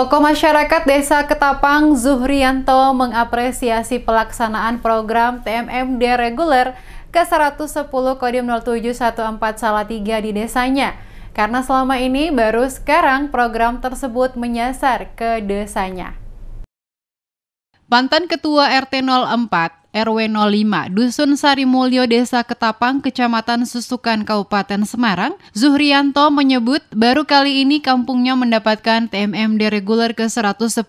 Tokoh masyarakat Desa Ketapang Zuhrianto mengapresiasi pelaksanaan program TMMD reguler ke-110 Kodim 0714 Salatiga di desanya. Karena selama ini baru sekarang program tersebut menyasar ke desanya. Mantan Ketua RT 04 RW 05, Dusun Sarimulyo, Desa Ketapang, Kecamatan Susukan, Kabupaten Semarang, Zuhrianto menyebut baru kali ini kampungnya mendapatkan TMMD reguler ke-110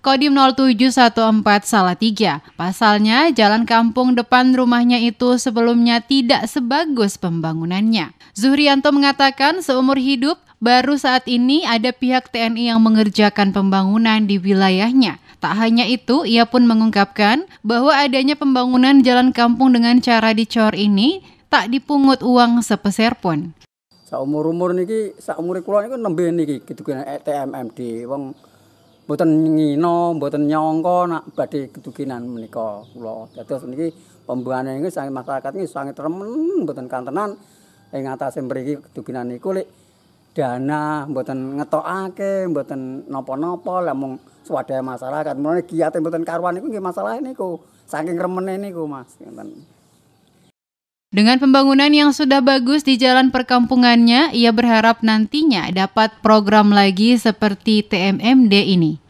Kodim 0714 Salatiga. Pasalnya, jalan kampung depan rumahnya itu sebelumnya tidak sebagus pembangunannya. Zuhrianto mengatakan seumur hidup Baru saat ini ada pihak TNI yang mengerjakan pembangunan di wilayahnya. Tak hanya itu, ia pun mengungkapkan bahwa adanya pembangunan jalan kampung dengan cara dicor ini tak dipungut uang sepeser pun. Saat umur niki, umur kulon itu nembe niki gitu kena TMMD wong buatan ngino, buatan nyongko, nak badhe keduginan menikah. kula. Dados niki pembuangan ini sangat masyarakat ini sangat remen buatan kantenan yang atase beri keduginan niku lek dana mboten ngetokake mboten napa-napa lah mung swadaya masyarakat mulane giate mboten karuan niku nggih masalah niku saking remene niku Mas ngeten dengan pembangunan yang sudah bagus di jalan perkampungannya, ia berharap nantinya dapat program lagi seperti TMMD ini.